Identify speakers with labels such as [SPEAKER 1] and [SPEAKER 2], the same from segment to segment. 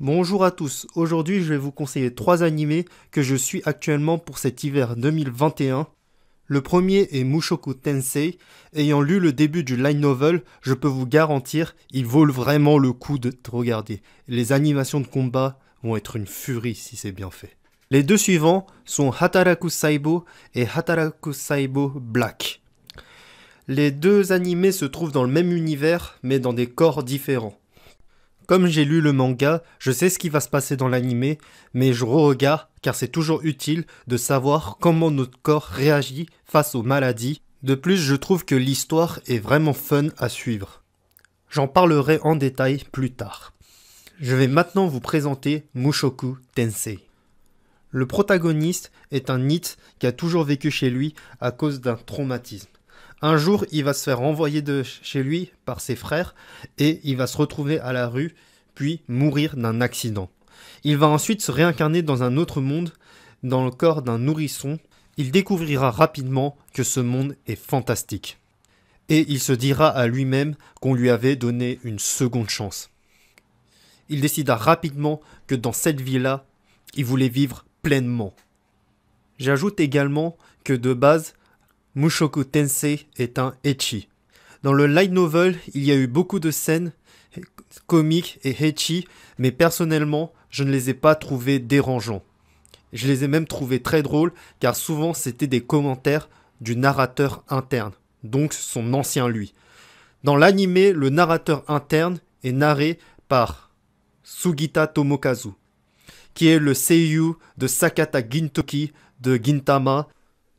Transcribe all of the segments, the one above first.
[SPEAKER 1] Bonjour à tous, aujourd'hui je vais vous conseiller trois animés que je suis actuellement pour cet hiver 2021. Le premier est Mushoku Tensei. Ayant lu le début du line novel, je peux vous garantir, il vaut vraiment le coup de regarder. Les animations de combat vont être une furie si c'est bien fait. Les deux suivants sont Hataraku Saibo et Hataraku Saibo Black. Les deux animés se trouvent dans le même univers mais dans des corps différents. Comme j'ai lu le manga, je sais ce qui va se passer dans l'animé, mais je re-regarde car c'est toujours utile de savoir comment notre corps réagit face aux maladies. De plus, je trouve que l'histoire est vraiment fun à suivre. J'en parlerai en détail plus tard. Je vais maintenant vous présenter Mushoku Tensei. Le protagoniste est un Nit qui a toujours vécu chez lui à cause d'un traumatisme. Un jour, il va se faire renvoyer de chez lui par ses frères et il va se retrouver à la rue, puis mourir d'un accident. Il va ensuite se réincarner dans un autre monde, dans le corps d'un nourrisson. Il découvrira rapidement que ce monde est fantastique. Et il se dira à lui-même qu'on lui avait donné une seconde chance. Il décida rapidement que dans cette vie-là, il voulait vivre pleinement. J'ajoute également que de base, Mushoku Tensei est un Echi. Dans le light novel, il y a eu beaucoup de scènes comiques et Echi, mais personnellement, je ne les ai pas trouvées dérangeantes. Je les ai même trouvées très drôles, car souvent c'était des commentaires du narrateur interne, donc son ancien lui. Dans l'anime, le narrateur interne est narré par Sugita Tomokazu, qui est le seiyuu de Sakata Gintoki de Gintama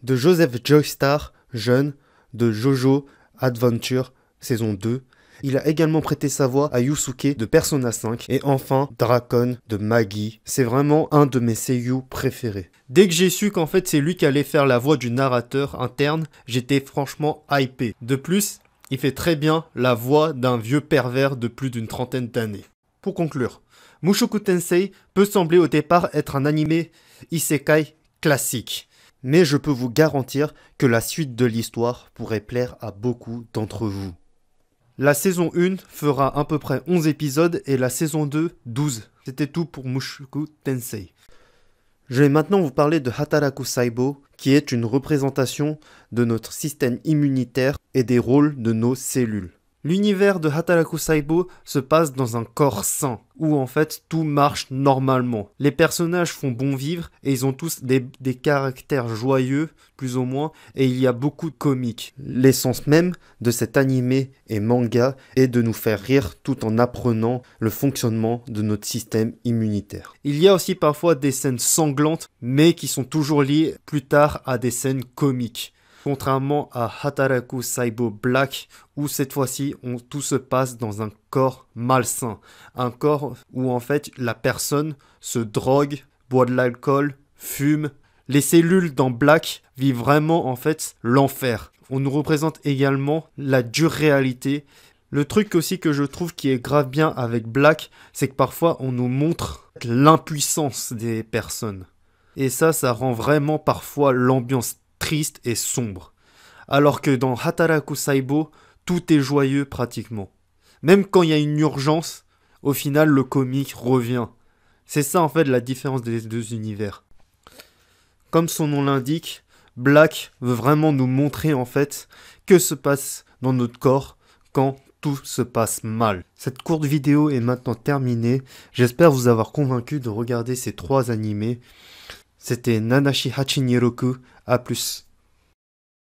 [SPEAKER 1] de Joseph Joystar, jeune, de Jojo Adventure, saison 2. Il a également prêté sa voix à Yusuke de Persona 5 et enfin Dracon de Maggie. C'est vraiment un de mes seiyuu préférés. Dès que j'ai su qu'en fait c'est lui qui allait faire la voix du narrateur interne, j'étais franchement hypé. De plus, il fait très bien la voix d'un vieux pervers de plus d'une trentaine d'années. Pour conclure, Mushoku Tensei peut sembler au départ être un anime isekai classique mais je peux vous garantir que la suite de l'histoire pourrait plaire à beaucoup d'entre vous. La saison 1 fera à peu près 11 épisodes et la saison 2 12. C'était tout pour Mushoku Tensei. Je vais maintenant vous parler de Hataraku Saibo, qui est une représentation de notre système immunitaire et des rôles de nos cellules. L'univers de Hataraku Saibo se passe dans un corps sain, où en fait tout marche normalement. Les personnages font bon vivre et ils ont tous des, des caractères joyeux, plus ou moins, et il y a beaucoup de comiques. L'essence même de cet animé et manga est de nous faire rire tout en apprenant le fonctionnement de notre système immunitaire. Il y a aussi parfois des scènes sanglantes, mais qui sont toujours liées plus tard à des scènes comiques contrairement à Hataraku Saibo Black, où cette fois-ci tout se passe dans un corps malsain. Un corps où en fait la personne se drogue, boit de l'alcool, fume. Les cellules dans Black vivent vraiment en fait l'enfer. On nous représente également la dure réalité. Le truc aussi que je trouve qui est grave bien avec Black, c'est que parfois on nous montre l'impuissance des personnes. Et ça, ça rend vraiment parfois l'ambiance triste et sombre. Alors que dans Hataraku Saibo, tout est joyeux pratiquement. Même quand il y a une urgence, au final le comique revient. C'est ça en fait la différence des deux univers. Comme son nom l'indique, Black veut vraiment nous montrer en fait que se passe dans notre corps quand tout se passe mal. Cette courte vidéo est maintenant terminée. J'espère vous avoir convaincu de regarder ces trois animés. C'était Nanashi Hachiniroku a plus.